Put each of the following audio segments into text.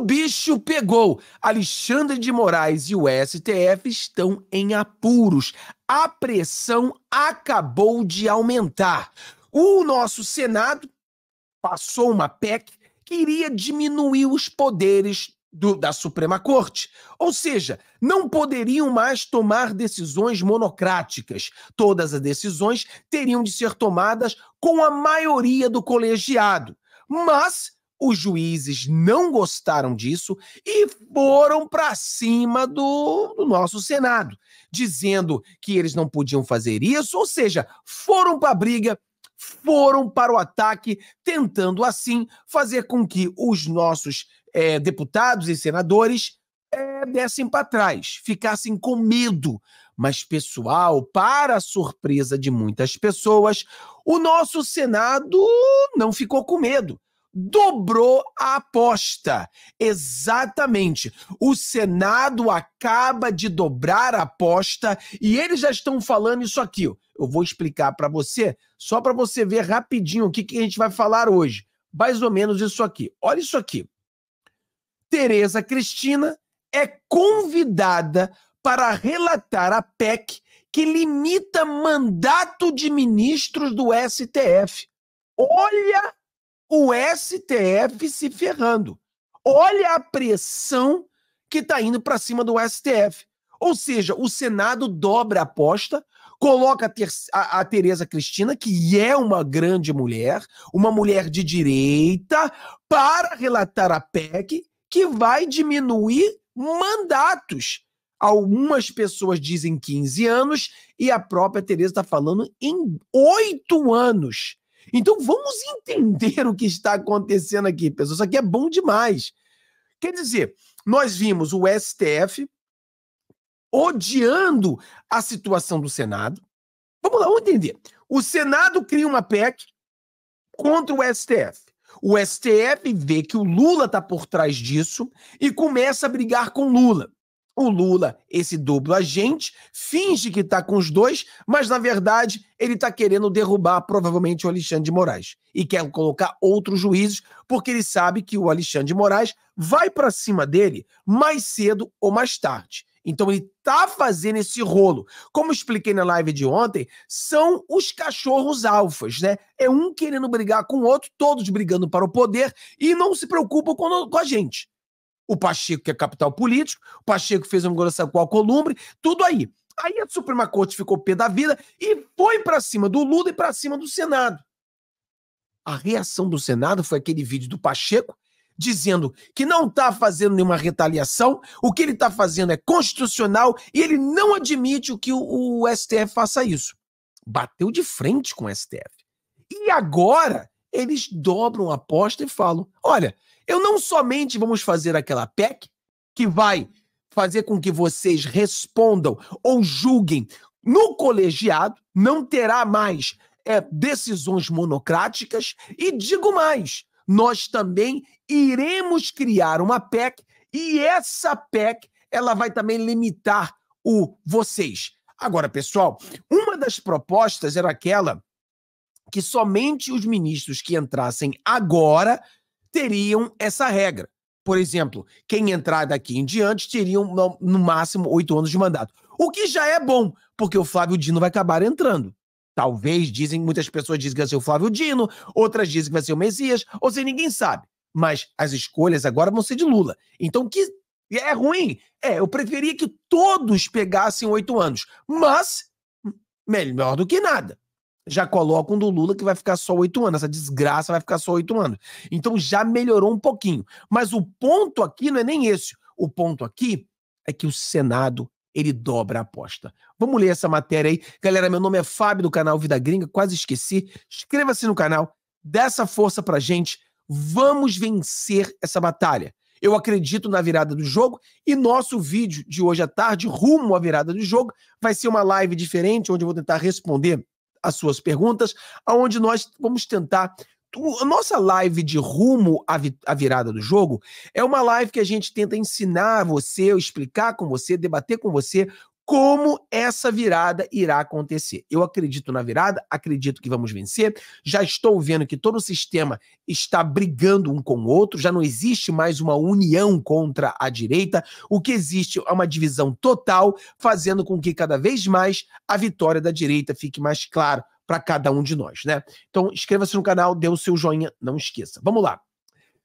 O bicho pegou. Alexandre de Moraes e o STF estão em apuros. A pressão acabou de aumentar. O nosso Senado passou uma PEC que iria diminuir os poderes do, da Suprema Corte. Ou seja, não poderiam mais tomar decisões monocráticas. Todas as decisões teriam de ser tomadas com a maioria do colegiado. Mas os juízes não gostaram disso e foram para cima do, do, nosso Senado, dizendo que eles não podiam fazer isso, ou seja, foram para a briga, foram para o ataque, tentando assim fazer com que os nossos é, deputados e senadores é, dessem para trás, ficassem com medo. Mas, pessoal, para a surpresa de muitas pessoas, o nosso Senado não ficou com medo dobrou a aposta. Exatamente. O Senado acaba de dobrar a aposta e eles já estão falando isso aqui. Eu vou explicar para você, só para você ver rapidinho o que, que a gente vai falar hoje. Mais ou menos isso aqui. Olha isso aqui. Tereza Cristina é convidada para relatar a PEC que limita mandato de ministros do STF. Olha o STF se ferrando. Olha a pressão que está indo para cima do STF. Ou seja, o Senado dobra a aposta, coloca a, ter a, a Tereza Cristina, que é uma grande mulher, uma mulher de direita, para relatar a PEC, que vai diminuir mandatos. Algumas pessoas dizem 15 anos e a própria Tereza está falando em oito anos. Então vamos entender o que está acontecendo aqui, pessoal. Isso aqui é bom demais. Quer dizer, nós vimos o STF odiando a situação do Senado. Vamos lá, vamos entender. O Senado cria uma PEC contra o STF. O STF vê que o Lula está por trás disso e começa a brigar com Lula. O Lula, esse duplo agente, finge que está com os dois, mas na verdade ele está querendo derrubar provavelmente o Alexandre de Moraes e quer colocar outros juízes, porque ele sabe que o Alexandre de Moraes vai para cima dele mais cedo ou mais tarde. Então ele tá fazendo esse rolo. Como expliquei na live de ontem, são os cachorros alfas, né? É um querendo brigar com o outro, todos brigando para o poder e não se preocupam com a gente o Pacheco, que é capital político, o Pacheco fez uma negociação com o Alcolumbre, tudo aí. Aí a Suprema Corte ficou pé da vida e foi para cima do Lula e para cima do Senado. A reação do Senado foi aquele vídeo do Pacheco dizendo que não está fazendo nenhuma retaliação, o que ele está fazendo é constitucional e ele não admite o que o, o STF faça isso. Bateu de frente com o STF. E agora eles dobram a aposta e falam: olha, eu não somente vamos fazer aquela PEC que vai fazer com que vocês respondam ou julguem no colegiado, não terá mais é, decisões monocráticas, e digo mais, nós também iremos criar uma PEC e essa PEC ela vai também limitar o vocês. Agora, pessoal, uma das propostas era aquela que somente os ministros que entrassem agora teriam essa regra. Por exemplo, quem entrar daqui em diante teriam no, no máximo oito anos de mandato. O que já é bom, porque o Flávio Dino vai acabar entrando. Talvez dizem, muitas pessoas dizem que vai ser o Flávio Dino, outras dizem que vai ser o Messias, ou seja, ninguém sabe. Mas as escolhas agora vão ser de Lula. Então, que é ruim? É, eu preferia que todos pegassem oito anos, mas hum, melhor do que nada já colocam do Lula que vai ficar só oito anos. Essa desgraça vai ficar só oito anos. Então já melhorou um pouquinho. Mas o ponto aqui não é nem esse. O ponto aqui é que o Senado ele dobra a aposta. Vamos ler essa matéria aí. Galera, meu nome é Fábio do canal Vida Gringa, quase esqueci. Inscreva-se no canal, dê essa força pra gente. Vamos vencer essa batalha. Eu acredito na virada do jogo e nosso vídeo de hoje à tarde, rumo à virada do jogo, vai ser uma live diferente, onde eu vou tentar responder as suas perguntas, aonde nós vamos tentar a nossa live de rumo à, vi à, virada do jogo é uma live que a gente tenta ensinar você, explicar com você, debater com você como essa virada irá acontecer. Eu acredito na virada, acredito que vamos vencer. Já estou vendo que todo o sistema está brigando um com o outro, já não existe mais uma união contra a direita. O que existe é uma divisão total, fazendo com que cada vez mais a vitória da direita fique mais clara para cada um de nós, né? Então, inscreva-se no canal, dê o seu joinha, não esqueça. Vamos lá.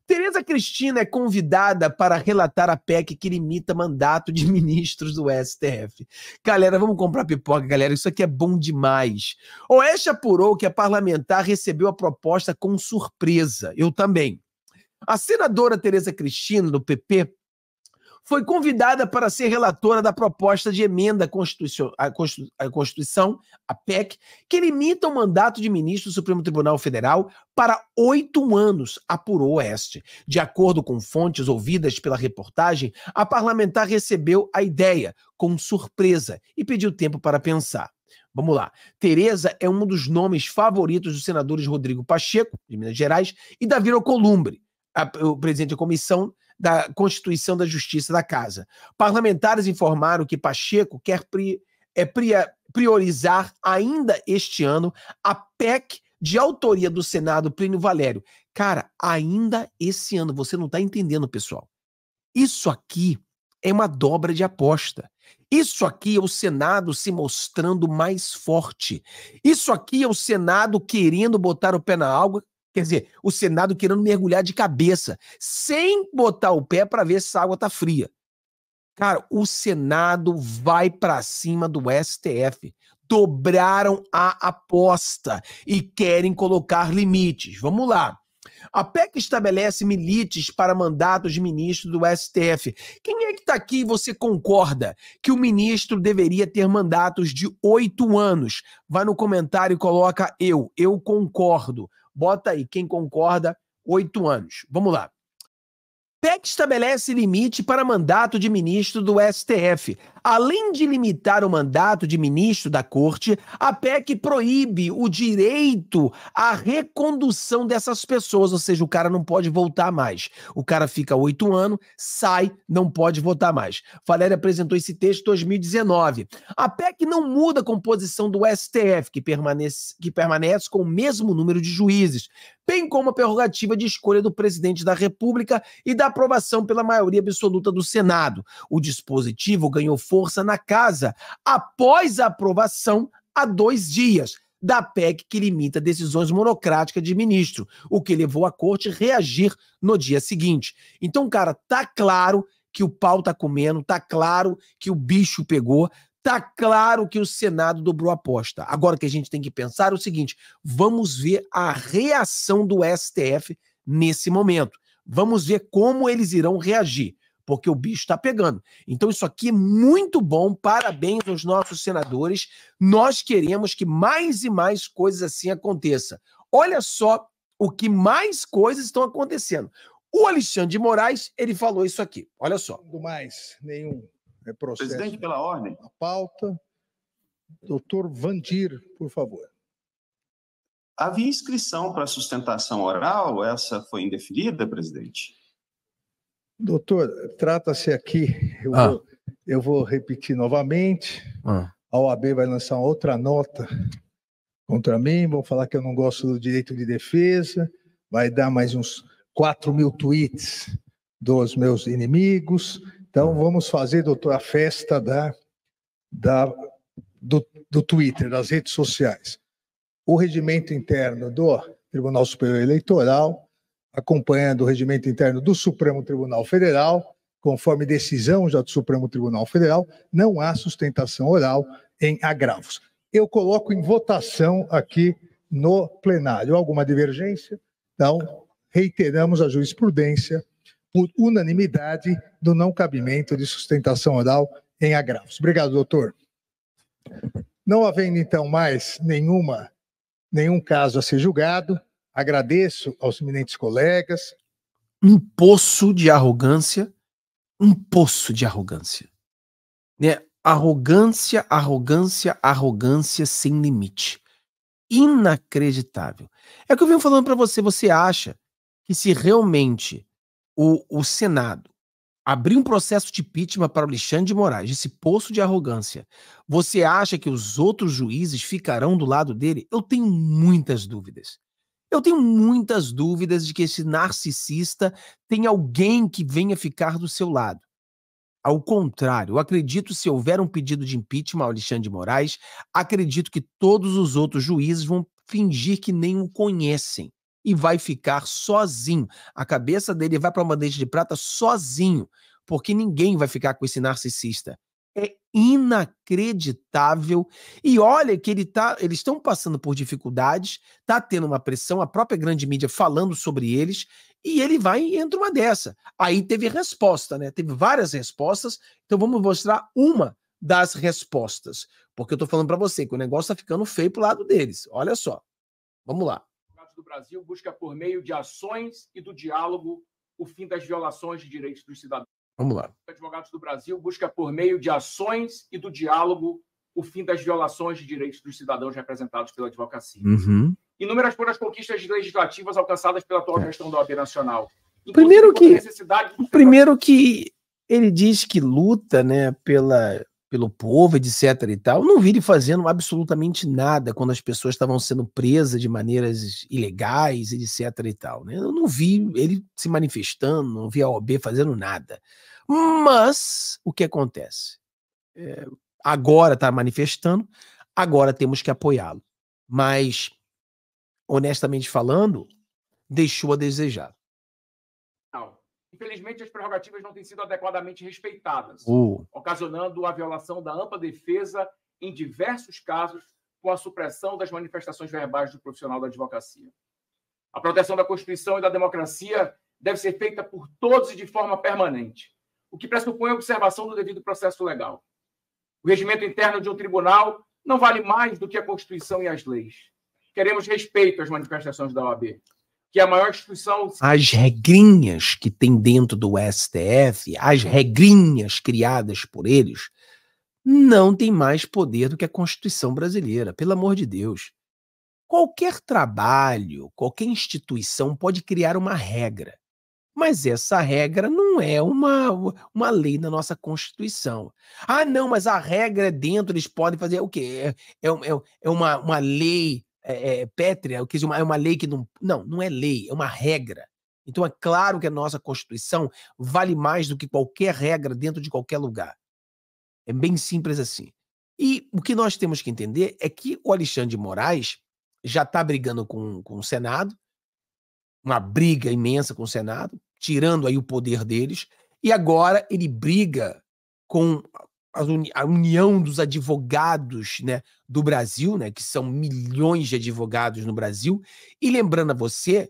Tereza Cristina é convidada para relatar a PEC que limita mandato de ministros do STF. Galera, vamos comprar pipoca, galera. Isso aqui é bom demais. Oeste apurou que a parlamentar recebeu a proposta com surpresa. Eu também. A senadora Tereza Cristina, do PP, foi convidada para ser relatora da proposta de emenda à Constituição, à Constituição, a PEC, que limita o mandato de ministro do Supremo Tribunal Federal para oito anos, apurou o Oeste. De acordo com fontes ouvidas pela reportagem, a parlamentar recebeu a ideia com surpresa e pediu tempo para pensar. Vamos lá. Tereza é um dos nomes favoritos dos senadores Rodrigo Pacheco, de Minas Gerais, e Davi Alcolumbre, o presidente da comissão da Constituição da Justiça da Casa. Parlamentares informaram que Pacheco quer pri, é, priorizar ainda este ano a PEC de autoria do Senado Plínio Valério. Cara, ainda esse ano, você não está entendendo, pessoal. Isso aqui é uma dobra de aposta. Isso aqui é o Senado se mostrando mais forte. Isso aqui é o Senado querendo botar o pé na água, Quer dizer, o Senado querendo mergulhar de cabeça, sem botar o pé para ver se a água tá fria. Cara, o Senado vai para cima do STF. Dobraram a aposta e querem colocar limites. Vamos lá. A PEC estabelece milites para mandatos de ministro do STF. Quem é que está aqui e você concorda que o ministro deveria ter mandatos de oito anos? Vai no comentário e coloca eu. Eu concordo. Bota aí, quem concorda, oito anos. Vamos lá. PEC estabelece limite para mandato de ministro do STF. Além de limitar o mandato de ministro da corte, a PEC proíbe o direito à recondução dessas pessoas, ou seja, o cara não pode voltar mais. O cara fica oito anos, sai, não pode votar mais. Valéria apresentou esse texto em 2019. A PEC não muda a composição do STF, que permanece, que permanece com o mesmo número de juízes, bem como a prerrogativa de escolha do presidente da República e da aprovação pela maioria absoluta do Senado. O dispositivo ganhou força força na casa, após a aprovação há dois dias da PEC que limita decisões monocráticas de ministro, o que levou a corte a reagir no dia seguinte. Então, cara, tá claro que o pau tá comendo, tá claro que o bicho pegou, tá claro que o Senado dobrou a aposta. Agora que a gente tem que pensar é o seguinte, vamos ver a reação do STF nesse momento. Vamos ver como eles irão reagir porque o bicho está pegando. Então, isso aqui é muito bom. Parabéns aos nossos senadores. Nós queremos que mais e mais coisas assim aconteça. Olha só o que mais coisas estão acontecendo. O Alexandre de Moraes, ele falou isso aqui. Olha só. Não mais nenhum é processo. Presidente, pela ordem. A pauta. Doutor Vandir, por favor. Havia inscrição para sustentação oral, essa foi indeferida, presidente? Doutor, trata-se aqui, eu, ah. vou, eu, vou, repetir novamente. Ah. A OAB vai lançar outra nota contra mim, vão falar que eu não gosto do direito de defesa, vai dar mais uns 4 mil tweets dos meus inimigos. Então, ah. vamos fazer, doutor, a festa da, da, do, do Twitter, das redes sociais. O regimento interno do Tribunal Superior Eleitoral acompanhando o regimento interno do Supremo Tribunal Federal, conforme decisão já do Supremo Tribunal Federal, não há sustentação oral em agravos. Eu coloco em votação aqui no plenário. Alguma divergência? Então, reiteramos a jurisprudência por unanimidade do não cabimento de sustentação oral em agravos. Obrigado, doutor. Não havendo, então, mais nenhuma, nenhum caso a ser julgado, Agradeço aos eminentes colegas. Um poço de arrogância, um poço de arrogância. Né? Arrogância, arrogância, arrogância sem limite. Inacreditável. É o que eu venho falando para você. Você acha que se realmente o, o Senado abrir um processo de impeachment para o Alexandre de Moraes, esse poço de arrogância, você acha que os outros juízes ficarão do lado dele? Eu tenho muitas dúvidas. Eu tenho muitas dúvidas de que esse narcisista tem alguém que venha ficar do seu lado. Ao contrário, eu acredito se houver um pedido de impeachment ao Alexandre de Moraes, acredito que todos os outros juízes vão fingir que nem o conhecem e vai ficar sozinho. A cabeça dele vai para uma bandeja de prata sozinho, porque ninguém vai ficar com esse narcisista é inacreditável. E olha que ele tá, eles estão passando por dificuldades, tá tendo uma pressão, a própria grande mídia falando sobre eles, e ele vai e entra uma dessa. Aí teve resposta, né? Teve várias respostas, então vamos mostrar uma das respostas, porque eu tô falando para você que o negócio tá ficando feio pro lado deles. Olha só. Vamos lá. O do Brasil busca por meio de ações e do diálogo o fim das violações de direitos dos cidadãos Vamos lá. Advogados do Brasil busca, por meio de ações e do diálogo, o fim das violações de direitos dos cidadãos representados pela advocacia. Uhum. Inúmeras foram as conquistas legislativas alcançadas pela atual é. gestão da OAB Nacional. Primeiro que, necessidade primeiro que ele diz que luta né, pela pelo povo, etc. e tal, não ele fazendo absolutamente nada quando as pessoas estavam sendo presas de maneiras ilegais, etc. e tal. Né? Eu não vi ele se manifestando, não vi a OB fazendo nada. Mas o que acontece? É, agora está manifestando, agora temos que apoiá-lo. Mas, honestamente falando, deixou a desejar. Infelizmente, as prerrogativas não têm sido adequadamente respeitadas, uh. ocasionando a violação da ampla defesa em diversos casos com a supressão das manifestações verbais do profissional da advocacia. A proteção da Constituição e da democracia deve ser feita por todos e de forma permanente, o que pressupõe a observação do devido processo legal. O regimento interno de um tribunal não vale mais do que a Constituição e as leis. Queremos respeito às manifestações da OAB que é a maior instituição. As regrinhas que tem dentro do STF, as regrinhas criadas por eles, não tem mais poder do que a Constituição brasileira, pelo amor de Deus. Qualquer trabalho, qualquer instituição pode criar uma regra, mas essa regra não é uma, uma lei na nossa Constituição. Ah, não, mas a regra é dentro, eles podem fazer o quê? É, é, é, é uma, uma lei é, é, pétrea, o dizer, é uma lei que não. Não, não é lei, é uma regra. Então é claro que a nossa Constituição vale mais do que qualquer regra dentro de qualquer lugar. É bem simples assim. E o que nós temos que entender é que o Alexandre de Moraes já está brigando com, com o Senado, uma briga imensa com o Senado, tirando aí o poder deles, e agora ele briga com a União dos Advogados né, do Brasil, né, que são milhões de advogados no Brasil, e lembrando a você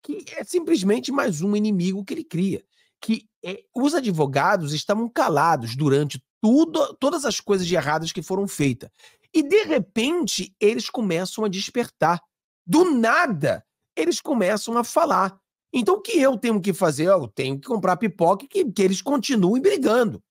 que é simplesmente mais um inimigo que ele cria, que é, os advogados estavam calados durante tudo, todas as coisas erradas que foram feitas. E, de repente, eles começam a despertar. Do nada, eles começam a falar. Então, o que eu tenho que fazer? Eu tenho que comprar pipoca e que, que eles continuem brigando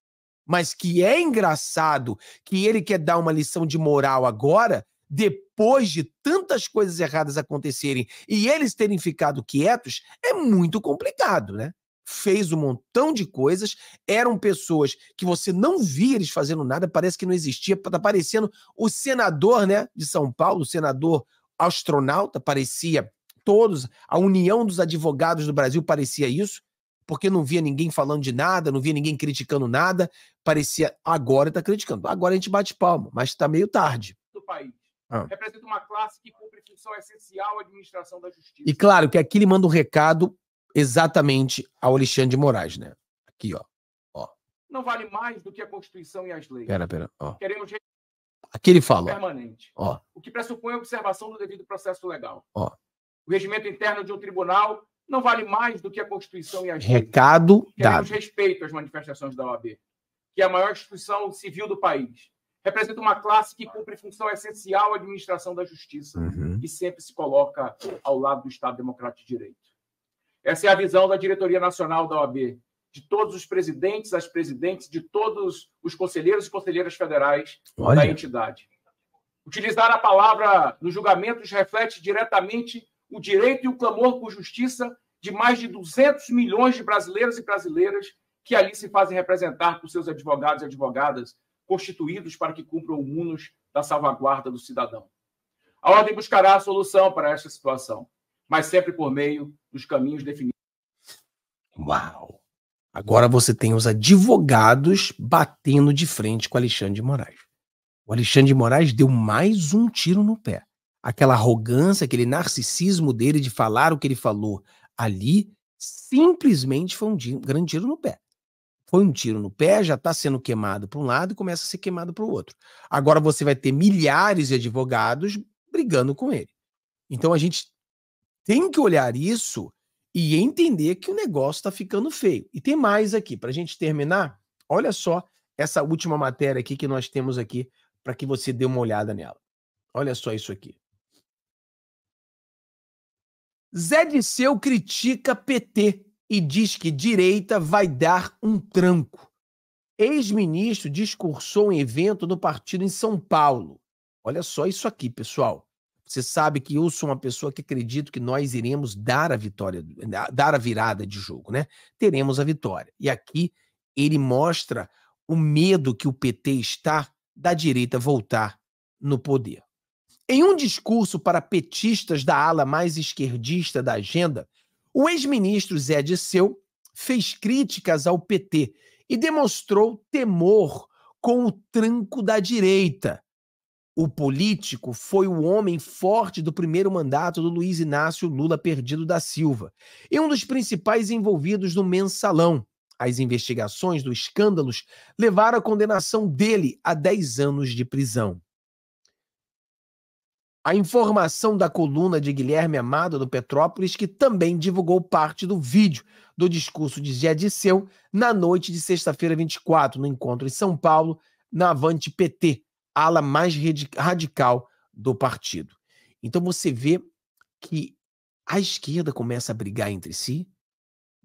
mas que é engraçado que ele quer dar uma lição de moral agora, depois de tantas coisas erradas acontecerem e eles terem ficado quietos, é muito complicado, né? Fez um montão de coisas, eram pessoas que você não via eles fazendo nada, parece que não existia, tá parecendo o senador, né, de São Paulo, o senador astronauta, parecia todos, a União dos Advogados do Brasil parecia isso, porque não via ninguém falando de nada, não via ninguém criticando nada. Parecia agora está criticando. Agora a gente bate palma, mas está meio tarde. Do país. Ah. Representa uma classe que cumpre função essencial à administração da justiça. E claro que aqui ele manda um recado exatamente ao Alexandre de Moraes, né? Aqui, ó. ó. Não vale mais do que a Constituição e as leis. Pera, pera. Ó. Queremos Aqui ele fala. Permanente. Ó. O que pressupõe a observação do devido processo legal. Ó. O regimento interno de um tribunal não vale mais do que a Constituição e as Recado dado. respeito às manifestações da OAB, que é a maior instituição civil do país. Representa uma classe que cumpre função essencial à administração da justiça uhum. e sempre se coloca ao lado do Estado Democrático de Direito. Essa é a visão da diretoria nacional da OAB, de todos os presidentes, as presidentes, de todos os conselheiros e conselheiras federais Olha. da entidade. Utilizar a palavra nos julgamentos reflete diretamente o direito e o clamor por justiça de mais de 200 milhões de brasileiros e brasileiras que ali se fazem representar por seus advogados e advogadas constituídos para que cumpram o munos da salvaguarda do cidadão. A ordem buscará a solução para esta situação, mas sempre por meio dos caminhos definidos. Uau! Agora você tem os advogados batendo de frente com Alexandre de Moraes. O Alexandre de Moraes deu mais um tiro no pé. Aquela arrogância, aquele narcisismo dele de falar o que ele falou Ali simplesmente foi um grande tiro no pé. Foi um tiro no pé, já está sendo queimado para um lado e começa a ser queimado para o outro. Agora você vai ter milhares de advogados brigando com ele. Então a gente tem que olhar isso e entender que o negócio está ficando feio. E tem mais aqui, para a gente terminar, olha só essa última matéria aqui que nós temos aqui para que você dê uma olhada nela. Olha só isso aqui. Zé Disseu critica PT e diz que direita vai dar um tranco. Ex-ministro discursou em evento do partido em São Paulo. Olha só isso aqui, pessoal. Você sabe que eu sou uma pessoa que acredito que nós iremos dar a vitória, dar a virada de jogo, né? Teremos a vitória. E aqui ele mostra o medo que o PT está da direita voltar no poder. Em um discurso para petistas da ala mais esquerdista da agenda, o ex-ministro Zé Disseu fez críticas ao PT e demonstrou temor com o tranco da direita. O político foi o homem forte do primeiro mandato do Luiz Inácio Lula Perdido da Silva e um dos principais envolvidos no mensalão. As investigações dos escândalos levaram à condenação dele a 10 anos de prisão. A informação da coluna de Guilherme Amado do Petrópolis, que também divulgou parte do vídeo do discurso de Zé Disseu na noite de sexta-feira 24, no encontro em São Paulo, na Avante PT, ala mais radical do partido. Então você vê que a esquerda começa a brigar entre si,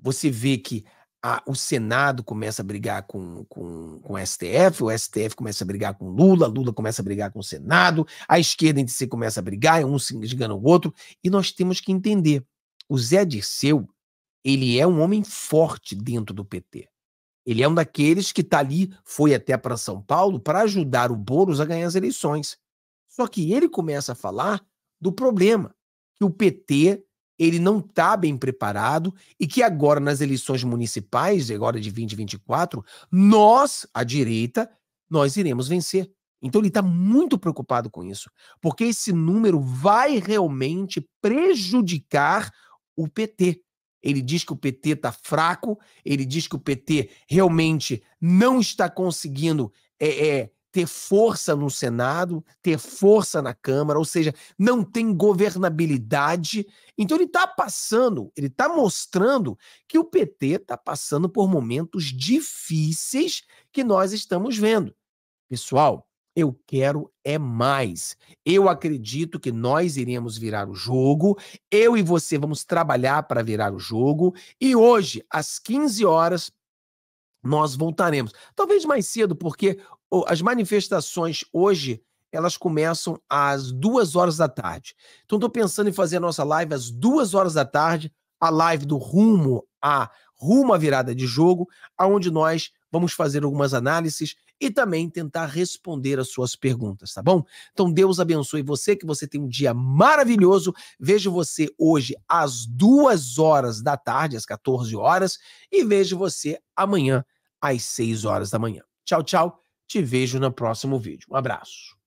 você vê que a, o Senado começa a brigar com, com, com o STF, o STF começa a brigar com Lula, Lula começa a brigar com o Senado, a esquerda em si começa a brigar, é um se engana o outro, e nós temos que entender. O Zé Dirceu, ele é um homem forte dentro do PT. Ele é um daqueles que está ali, foi até para São Paulo para ajudar o Boulos a ganhar as eleições. Só que ele começa a falar do problema que o PT ele não está bem preparado e que agora nas eleições municipais, agora de 2024, nós, a direita, nós iremos vencer. Então ele está muito preocupado com isso, porque esse número vai realmente prejudicar o PT. Ele diz que o PT está fraco, ele diz que o PT realmente não está conseguindo é, é, ter força no Senado, ter força na Câmara, ou seja, não tem governabilidade. Então ele está passando, ele está mostrando que o PT está passando por momentos difíceis que nós estamos vendo. Pessoal, eu quero é mais. Eu acredito que nós iremos virar o jogo. Eu e você vamos trabalhar para virar o jogo. E hoje, às 15 horas, nós voltaremos. Talvez mais cedo, porque as manifestações hoje elas começam às duas horas da tarde. Então, estou pensando em fazer a nossa live às duas horas da tarde, a live do rumo a rumo à virada de jogo, aonde nós vamos fazer algumas análises e também tentar responder as suas perguntas, tá bom? Então Deus abençoe você, que você tenha um dia maravilhoso. Vejo você hoje às duas horas da tarde, às 14 horas, e vejo você amanhã às 6 horas da manhã. Tchau, tchau. Te vejo no próximo vídeo. Um abraço.